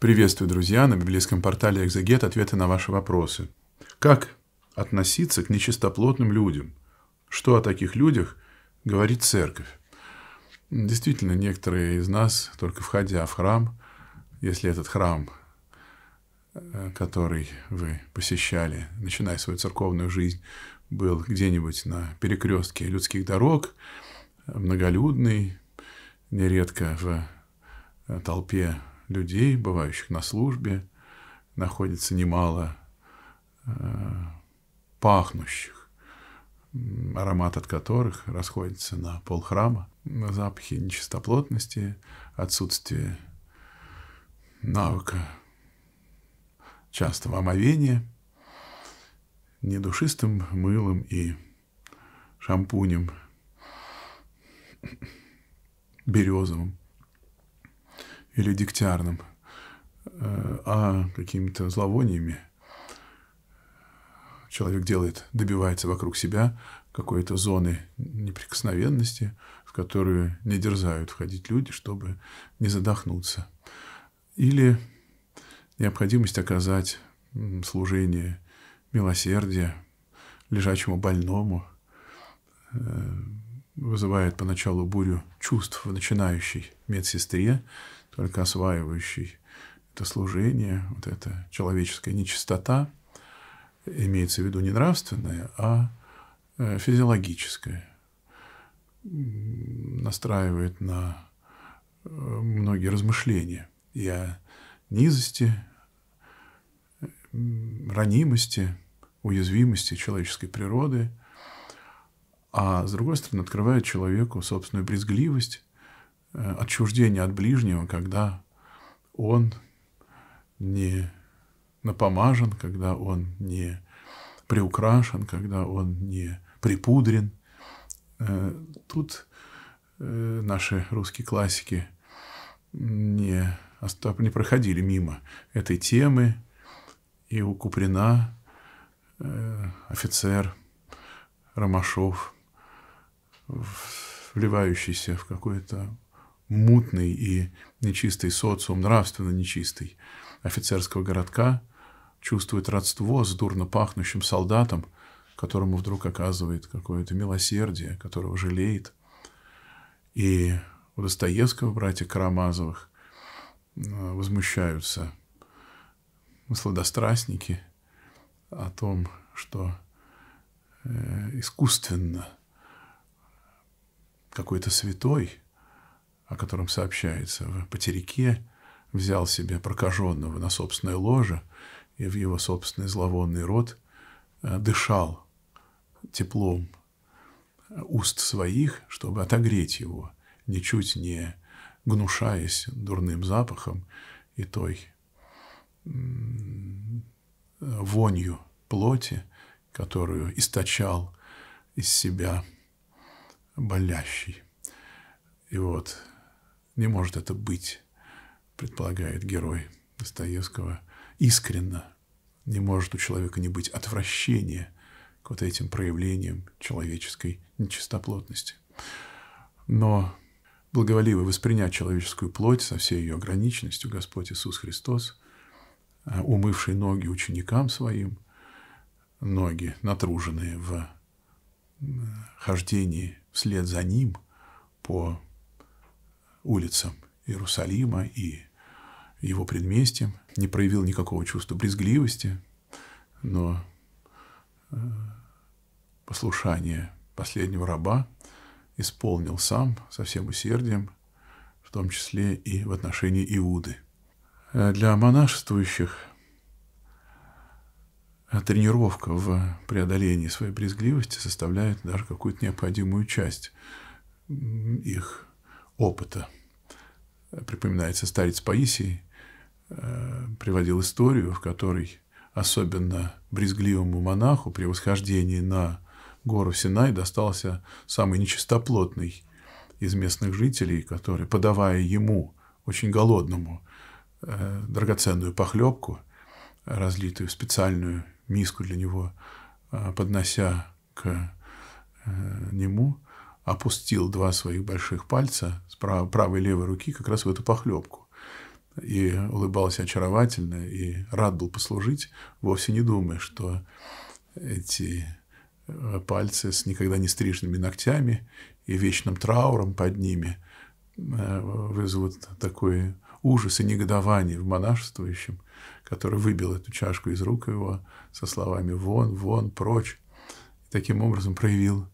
Приветствую, друзья, на библейском портале «Экзегет» ответы на ваши вопросы. Как относиться к нечистоплотным людям? Что о таких людях говорит церковь? Действительно, некоторые из нас, только входя в храм, если этот храм, э, который вы посещали, начиная свою церковную жизнь, был где-нибудь на перекрестке людских дорог, многолюдный, нередко в э, толпе людей, бывающих на службе, находится немало э, пахнущих, аромат от которых расходится на пол полхрама. Запахи нечистоплотности, отсутствие навыка частого омовения, недушистым мылом и шампунем березовым или дегтярным, э, а какими-то зловониями человек делает, добивается вокруг себя какой-то зоны неприкосновенности, в которую не дерзают входить люди, чтобы не задохнуться. Или необходимость оказать служение милосердия лежачему больному э, вызывает поначалу бурю чувств в начинающей медсестре, только осваивающий это служение, вот эта человеческая нечистота, имеется в виду не нравственная, а э, физиологическая, настраивает на э, многие размышления и о низости, ранимости, уязвимости человеческой природы, а с другой стороны открывает человеку собственную брезгливость Э, отчуждение от ближнего, когда он не напомажен, когда он не приукрашен, когда он не припудрен. Э, тут э, наши русские классики не, не проходили мимо этой темы, и у Куприна офицер Ромашов, вливающийся в какое-то мутный и нечистый социум, нравственно нечистый офицерского городка, чувствует родство с дурно пахнущим солдатом, которому вдруг оказывает какое-то милосердие, которого жалеет. И у Достоевского братья Карамазовых э, возмущаются сладострастники о том, что э, искусственно какой-то святой – о котором сообщается в потерике, взял себе прокаженного на собственное ложе и в его собственный зловонный рот э, дышал теплом э, уст своих, чтобы отогреть его, ничуть не гнушаясь дурным запахом и той вонью плоти, которую источал из себя болящий. И вот не может это быть, предполагает герой Достоевского. Искренно не может у человека не быть отвращения к вот этим проявлениям человеческой нечистоплотности. Но благоволиво воспринять человеческую плоть со всей ее ограниченностью Господь Иисус Христос, а, умывший ноги ученикам своим, ноги, натруженные в хождении вслед за Ним по улицам Иерусалима и его предместьям, не проявил никакого чувства брезгливости, но э, послушание последнего раба исполнил сам со всем усердием, в том числе и в отношении Иуды. Э, для монашествующих э, тренировка в преодолении своей брезгливости составляет даже какую-то необходимую часть их опыта – припоминается старец Паисий, э, приводил историю, в которой особенно брезгливому монаху при восхождении на гору Синай достался самый нечистоплотный из местных жителей, который, подавая ему, очень голодному, э, драгоценную похлебку, разлитую в специальную миску для него, э, поднося к нему, опустил два своих больших пальца с правой и левой руки как раз в эту похлебку. И улыбался очаровательно, и рад был послужить, вовсе не думая, что эти э, пальцы с никогда не стриженными ногтями и вечным трауром под ними э, вызовут такой ужас и негодование в монашествующем, который выбил эту чашку из рук его со словами «вон, вон, прочь», и таким образом проявил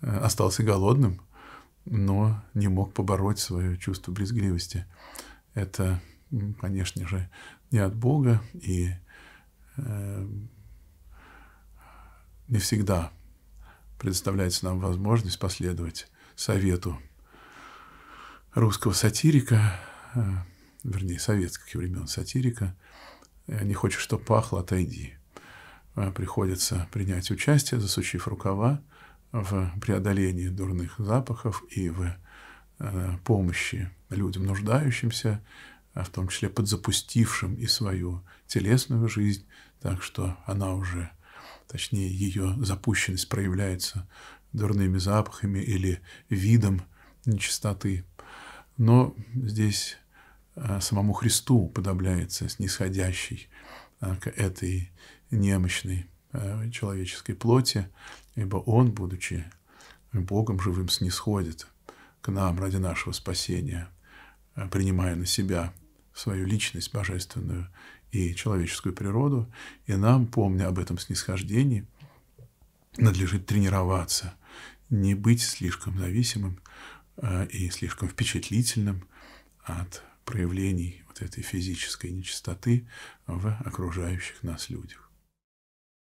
Э, остался голодным, но не мог побороть свое чувство брезгливости. Это, конечно же, не от Бога и э, не всегда предоставляется нам возможность последовать совету русского сатирика, э, вернее, советских времен сатирика, э, не хочешь, чтобы пахло, отойди. Э, приходится принять участие, засучив рукава, в преодолении дурных запахов и в э, помощи людям нуждающимся, а в том числе подзапустившим и свою телесную жизнь, так что она уже, точнее, ее запущенность проявляется дурными запахами или видом нечистоты. Но здесь э, самому Христу подобляется снисходящий э, к этой немощной Э, человеческой плоти, ибо Он, будучи Богом живым, снисходит к нам ради нашего спасения, э, принимая на себя свою личность божественную и человеческую природу, и нам, помня об этом снисхождении, надлежит тренироваться, не быть слишком зависимым э, и слишком впечатлительным от проявлений вот этой физической нечистоты в окружающих нас людях.